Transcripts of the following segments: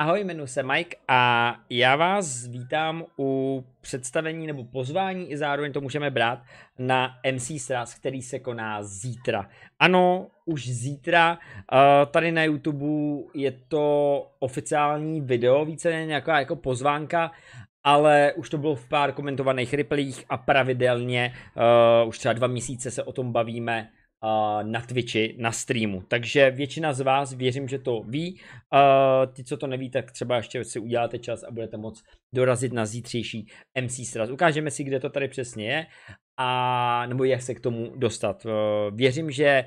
Ahoj, jmenuji se Mike a já vás vítám u představení nebo pozvání i zároveň to můžeme brát na MC Sraz, který se koná zítra. Ano, už zítra eh, tady na YouTube je to oficiální video, více nějaká jako pozvánka, ale už to bylo v pár komentovaných replích a pravidelně eh, už třeba dva měsíce se o tom bavíme na Twitchi, na streamu. Takže většina z vás věřím, že to ví. Uh, ty, co to neví, tak třeba ještě si uděláte čas a budete moct dorazit na zítřejší MC sraz. Ukážeme si, kde to tady přesně je a nebo jak se k tomu dostat. Uh, věřím, že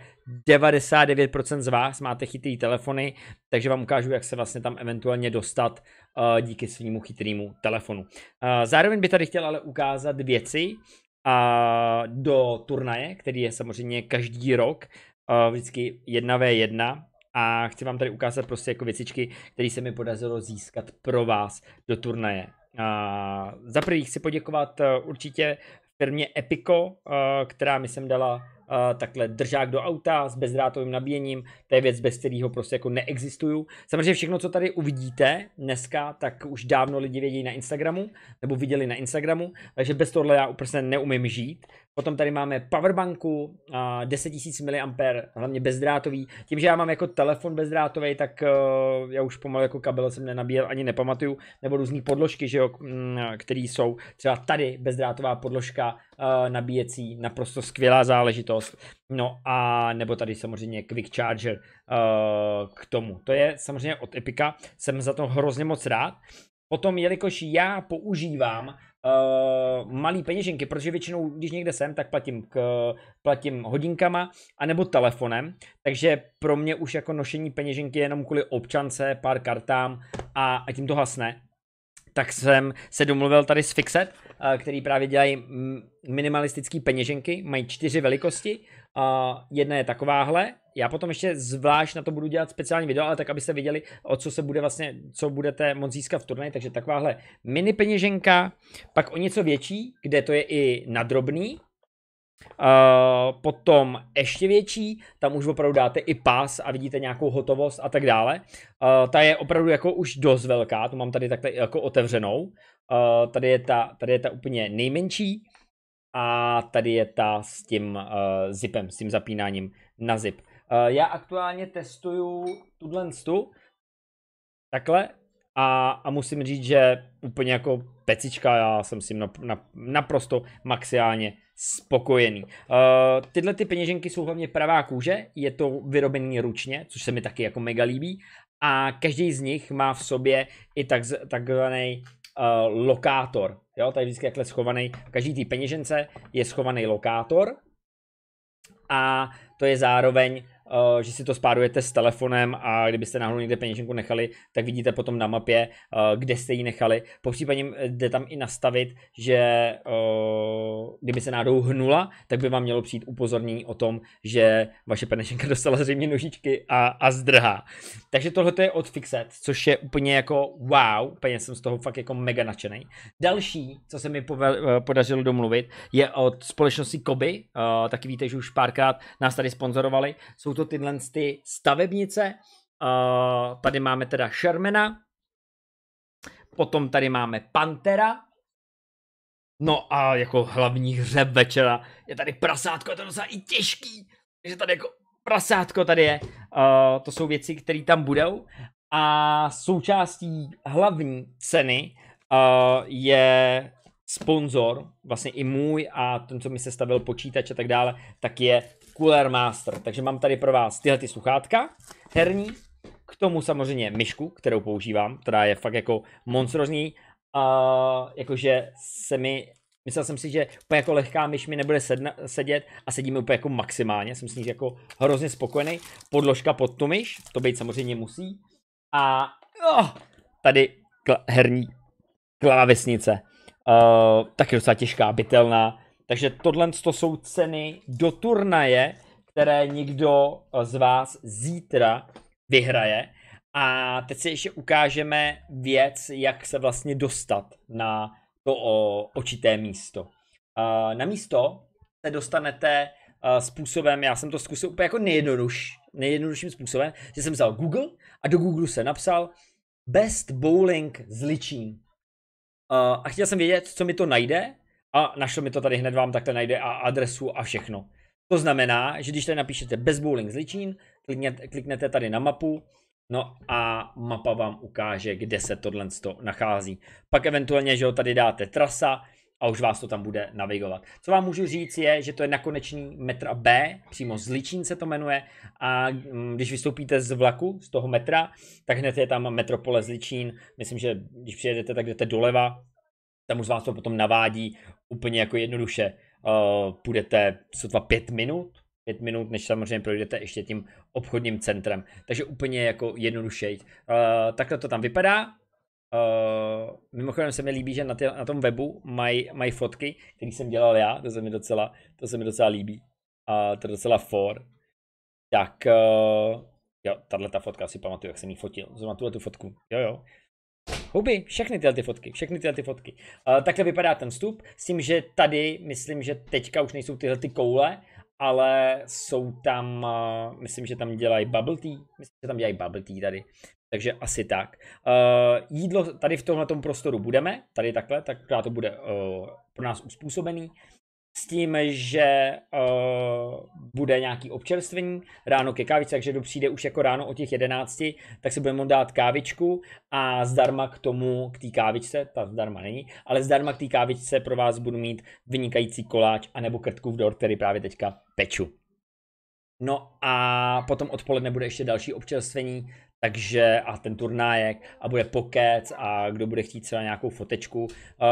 99% z vás máte chytrý telefony, takže vám ukážu, jak se vlastně tam eventuálně dostat uh, díky svýmu chytrému telefonu. E, zároveň by tady chtěl ale ukázat věci, a do turnaje, který je samozřejmě každý rok, vždycky 1v1 a chci vám tady ukázat prostě jako věcičky, které se mi podařilo získat pro vás do turnaje. Za prvý chci poděkovat e, určitě firmě Epico, e, která mi sem dala takhle držák do auta s bezdrátovým nabíjením, to je věc, bez kterého prostě jako neexistuju. Samozřejmě všechno, co tady uvidíte dneska, tak už dávno lidi vědí na Instagramu, nebo viděli na Instagramu, takže bez tohle já úplně prostě neumím žít. Potom tady máme powerbanku, 10 000 mAh, hlavně bezdrátový. Tím, že já mám jako telefon bezdrátový, tak e, já už pomalu jako kabel jsem nenabíjel, ani nepamatuju, nebo různé podložky, že jo, které jsou třeba tady bezdrátová podložka, uh, nabíjecí, naprosto skvělá záležitost. No a nebo tady samozřejmě Quick Charger uh, k tomu. To je samozřejmě od Epika, jsem za to hrozně moc rád. Potom, jelikož já používám uh, malý peněženky, protože většinou, když někde jsem, tak platím, k, platím hodinkama anebo telefonem, takže pro mě už jako nošení peněženky je jenom kvůli občance, pár kartám a, a tím to hasne. Tak jsem se domluvil tady s Fixet, který právě dělají minimalistické peněženky, mají čtyři velikosti. Jedna je takováhle, já potom ještě zvlášť na to budu dělat speciální video, ale tak, abyste viděli, o co se bude vlastně, co budete moc získat v turnaji, takže takováhle mini peněženka, pak o něco větší, kde to je i nadrobný, Uh, potom ještě větší, tam už opravdu dáte i pás a vidíte nějakou hotovost a tak dále. Uh, ta je opravdu jako už dost velká, tu mám tady takhle jako otevřenou. Eh, tady, je ta, tady je ta úplně nejmenší a tady je ta s tím uh, zipem, s tím zapínáním na zip. Uh, já aktuálně testuju tuhle stu, takhle, a, a musím říct, že úplně jako pecička, já jsem s tím na, na, naprosto maxiálně spokojený. Uh, tyhle ty peněženky jsou hlavně pravá kůže, je to vyrobený ručně, což se mi taky jako mega líbí a každý z nich má v sobě i tak, takzvaný Eh, lokátor. Jo, tady vždycky takhle schovaný. každý té peněžence je schovaný lokátor a to je zároveň Eh, že si to spárujete s telefonem a kdybyste náhodou někde peněženku nechali, tak vidíte potom na mapě, eh, kde jste ji nechali. Po případě jde tam i nastavit, že eh, kdyby se náhodou hnula, tak by vám mělo přijít upozornění o tom, že vaše peněženka dostala zřejmě nožičky a, a zdrhá. Takže tohle je od Fixet, což je úplně jako wow, úplně jsem z toho fakt jako mega nadšený. Další, co se mi povel, podařilo domluvit, je od společnosti Koby, taky víte, že už párkrát nás tady sponzorovali, jsou to to tyhle ty stavebnice. Uh, tady máme teda Shermana, potom tady máme Pantera, no a jako hlavní hřeb večera je tady prasátko, je to docela i těžký, že tady jako prasátko tady je, uh, to jsou věci, které tam budou a součástí hlavní ceny uh, je sponzor, vlastně i můj a ten, co mi se stavil počítač a tak dále, tak je Cooler Master. Takže mám tady pro vás tyhle ty sluchátka herní, k tomu samozřejmě myšku, kterou používám, která je fakt jako monstrozní, a jakože se mi, myslel jsem si, že úplně jako lehká myš mi nebude sedna, sedět a sedíme úplně jako maximálně, jsem s ní jako hrozně spokojený, podložka pod tu myš, to být samozřejmě musí a oh, tady kla, herní klávesnice, uh, taky docela těžká, bytelná, takže tohle to jsou ceny do turnaje, které nikdo z vás zítra vyhraje. A teď si ještě ukážeme věc, jak se vlastně dostat na to o, očité místo. Na místo se dostanete způsobem, já jsem to zkusil úplně jako nejjednoduš, nejjednodušším způsobem, že jsem vzal Google a do Google se napsal Best Bowling z Ličín. A chtěl jsem vědět, co mi to najde a našlo mi to tady hned vám takhle najde a adresu a všechno. To znamená, že když tady napíšete bez bowling z Ličín, kliknete tady na mapu, no a mapa vám ukáže, kde se tohle nachází. Pak eventuálně, že ho tady dáte trasa a už vás to tam bude navigovat. Co vám můžu říct je, že to je nakonečný metra B, přímo z Ličín se to jmenuje a mm, když vystoupíte z vlaku, z toho metra, tak hned je tam metropole z Ličín. Myslím, že když přijedete, tak jdete doleva, tam už vás to potom navádí úplně jako jednoduše. Uh, půjdete sotva pět minut, pět minut, než samozřejmě projdete ještě tím obchodním centrem. Takže úplně jako jednoduše. Uh, takhle to tam vypadá. Uh, mimochodem se mi líbí, že na, tě, na tom webu mají maj fotky, které jsem dělal já, to se mi docela, to se mi docela líbí. A uh, to je docela for. Tak, uh, jo, tahle ta fotka si pamatuju, jak jsem ji fotil. Zrovna tuhle tu fotku, jo, jo huby, všechny tyhle ty fotky, všechny tyhle ty fotky. Uh, takhle vypadá ten vstup, s tím, že tady, myslím, že teďka už nejsou tyhle ty koule, ale jsou tam, uh, myslím, že tam dělají bubble tea, myslím, že tam dělají bubble tea tady, takže asi tak. Uh, jídlo tady v tomhle prostoru budeme, tady takhle, tak to bude uh, pro nás uspůsobený s tím, že uh, bude nějaký občerstvení ráno ke kávičce, takže kdo přijde už jako ráno o těch 11, tak si budeme dát kávičku a zdarma k tomu, k té kávičce, ta zdarma není, ale zdarma k té kávičce pro vás budu mít vynikající koláč anebo krtku v dort, který právě teďka peču. No a potom odpoledne bude ještě další občerstvení, takže a ten turnájek a bude pokec a kdo bude chtít třeba nějakou fotečku.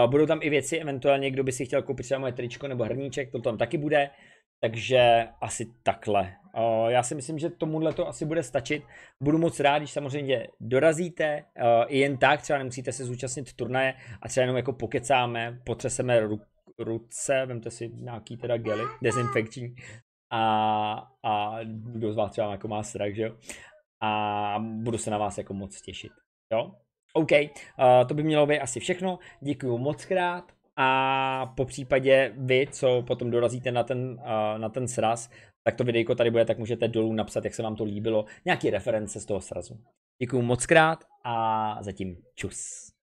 Uh, budou tam i věci, eventuálně kdo by si chtěl koupit třeba moje tričko nebo hrníček, to tam taky bude. Takže asi takhle. Uh, já si myslím, že tomuhle to asi bude stačit. Budu moc rád, když samozřejmě dorazíte, uh, i jen tak, třeba nemusíte se zúčastnit turnaje a třeba jenom jako pokecáme, potřeseme ru- ruce, vemte si nějaký teda gely, dezinfekční, a, a kdo z vás třeba jako má strach, že jo a budu se na vás jako moc těšit. Jo? OK, uh, to by mělo být asi všechno. Děkuji moc krát a po případě vy, co potom dorazíte na ten, uh, na ten sraz, tak to videjko tady bude, tak můžete dolů napsat, jak se vám to líbilo, nějaké reference z toho srazu. Děkuji moc krát a zatím čus.